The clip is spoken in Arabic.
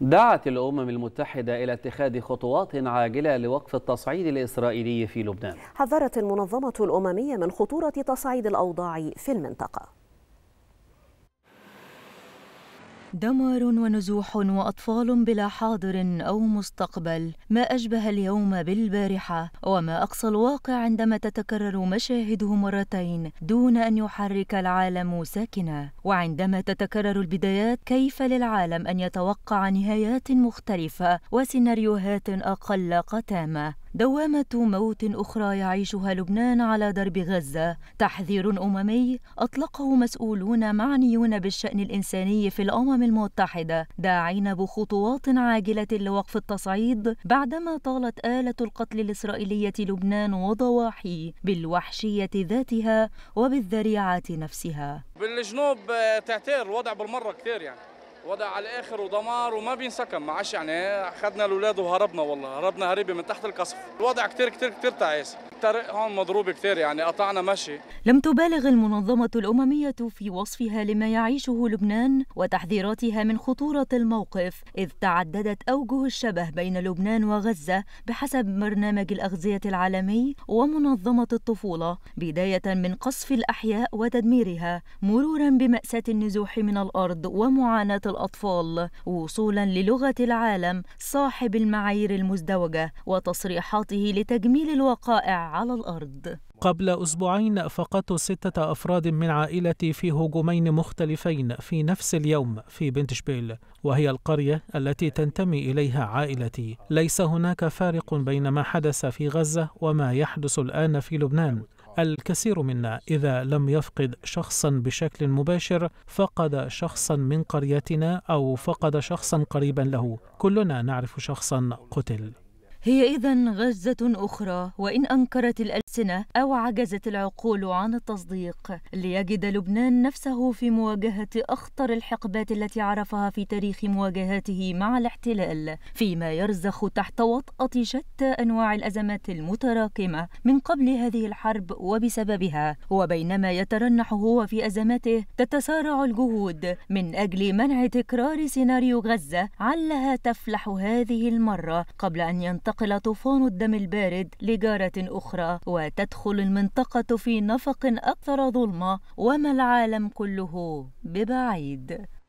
دعت الأمم المتحدة إلى اتخاذ خطوات عاجلة لوقف التصعيد الإسرائيلي في لبنان حذرت المنظمة الأممية من خطورة تصعيد الأوضاع في المنطقة دمار ونزوح واطفال بلا حاضر او مستقبل ما اشبه اليوم بالبارحه وما اقصى الواقع عندما تتكرر مشاهده مرتين دون ان يحرك العالم ساكنا وعندما تتكرر البدايات كيف للعالم ان يتوقع نهايات مختلفه وسيناريوهات اقل قتامه دوامة موت أخرى يعيشها لبنان على درب غزة، تحذير أممي أطلقه مسؤولون معنيون بالشأن الإنساني في الأمم المتحدة، داعين بخطوات عاجلة لوقف التصعيد بعدما طالت آلة القتل الإسرائيلية لبنان وضواحي بالوحشية ذاتها وبالذريعة نفسها. بالجنوب آه، تعتير الوضع بالمرة كثير يعني. وضع على الاخر ودمار وما بينسكن معش يعني اخذنا الاولاد وهربنا والله هربنا هريبه من تحت القصف الوضع كثير كثير كثير تعيس الطريق هون مضروب كثير يعني قطعنا مشي لم تبالغ المنظمه الامميه في وصفها لما يعيشه لبنان وتحذيراتها من خطوره الموقف اذ تعددت اوجه الشبه بين لبنان وغزه بحسب برنامج الاغذيه العالمي ومنظمه الطفوله بدايه من قصف الاحياء وتدميرها مرورا بماساه النزوح من الارض ومعاناه الأطفال وصولا للغة العالم صاحب المعايير المزدوجة وتصريحاته لتجميل الوقائع على الأرض قبل أسبوعين فقدت ستة أفراد من عائلتي في هجومين مختلفين في نفس اليوم في بنت شبيل وهي القرية التي تنتمي إليها عائلتي ليس هناك فارق بين ما حدث في غزة وما يحدث الآن في لبنان الكثير منا إذا لم يفقد شخصا بشكل مباشر فقد شخصا من قريتنا أو فقد شخصا قريبا له كلنا نعرف شخصا قتل هي إذا غزة أخرى وإن أنكرت الألسنة أو عجزت العقول عن التصديق ليجد لبنان نفسه في مواجهة أخطر الحقبات التي عرفها في تاريخ مواجهاته مع الاحتلال فيما يرزخ تحت وطأة شتى أنواع الأزمات المتراكمة من قبل هذه الحرب وبسببها وبينما يترنح هو في أزماته تتسارع الجهود من أجل منع تكرار سيناريو غزة علها تفلح هذه المرة قبل أن ينتقل ينتقل طوفان الدم البارد لجارة أخرى وتدخل المنطقة في نفق أكثر ظلمة وما العالم كله ببعيد